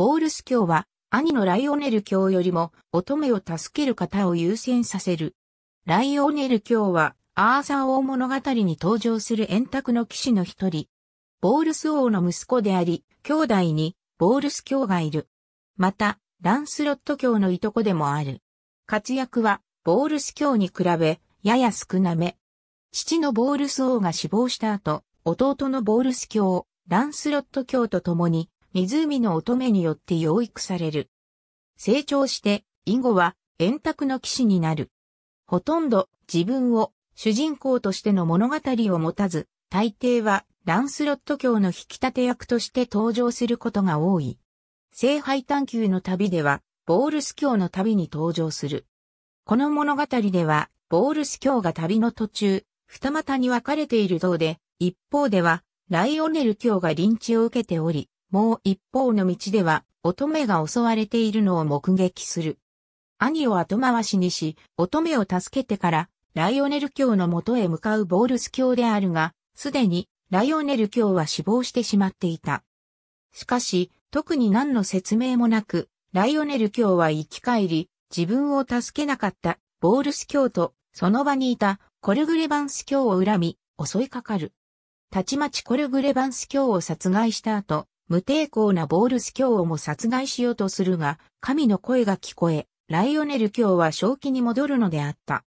ボールス卿は、兄のライオネル卿よりも、乙女を助ける方を優先させる。ライオネル卿は、アーサー王物語に登場する円卓の騎士の一人。ボールス王の息子であり、兄弟に、ボールス卿がいる。また、ランスロット卿のいとこでもある。活躍は、ボールス卿に比べ、やや少なめ。父のボールス王が死亡した後、弟のボールス卿、ランスロット卿と共に、湖の乙女によって養育される。成長して、以後は、円卓の騎士になる。ほとんど、自分を、主人公としての物語を持たず、大抵は、ランスロット教の引き立て役として登場することが多い。聖杯探求の旅では、ボールス教の旅に登場する。この物語では、ボールス教が旅の途中、二股に分かれている像で、一方では、ライオネル教が臨地を受けており、もう一方の道では、乙女が襲われているのを目撃する。兄を後回しにし、乙女を助けてから、ライオネル教の元へ向かうボールス教であるが、すでに、ライオネル教は死亡してしまっていた。しかし、特に何の説明もなく、ライオネル教は生き返り、自分を助けなかった、ボールス教と、その場にいた、コルグレバンス教を恨み、襲いかかる。たちまちコルグレバンス教を殺害した後、無抵抗なボールス教をも殺害しようとするが、神の声が聞こえ、ライオネル教は正気に戻るのであった。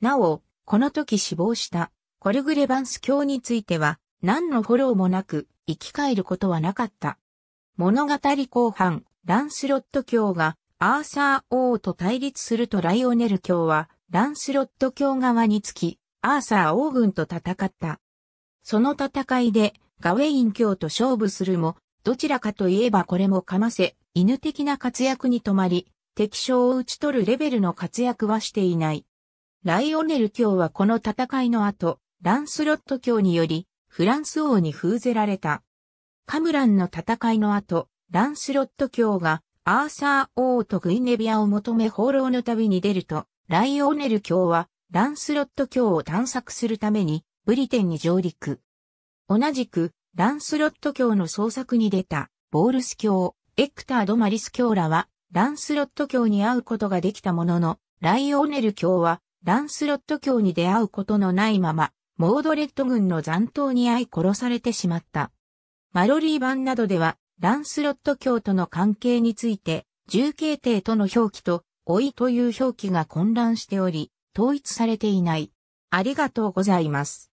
なお、この時死亡したコルグレバンス教については、何のフォローもなく、生き返ることはなかった。物語後半、ランスロット教がアーサー王と対立するとライオネル教は、ランスロット教側につき、アーサー王軍と戦った。その戦いで、ガウェイン卿と勝負するも、どちらかといえばこれもかませ、犬的な活躍に止まり、敵将を打ち取るレベルの活躍はしていない。ライオネル卿はこの戦いの後、ランスロット卿により、フランス王に封ぜられた。カムランの戦いの後、ランスロット卿が、アーサー王とグイネビアを求め放浪の旅に出ると、ライオネル卿は、ランスロット卿を探索するために、ブリテンに上陸。同じく、ランスロット教の創作に出た、ボールス教、エクター・ド・マリス教らは、ランスロット教に会うことができたものの、ライオーネル教は、ランスロット教に出会うことのないまま、モードレッド軍の残党に遭い殺されてしまった。マロリー版などでは、ランスロット教との関係について、重慶帝との表記と、老いという表記が混乱しており、統一されていない。ありがとうございます。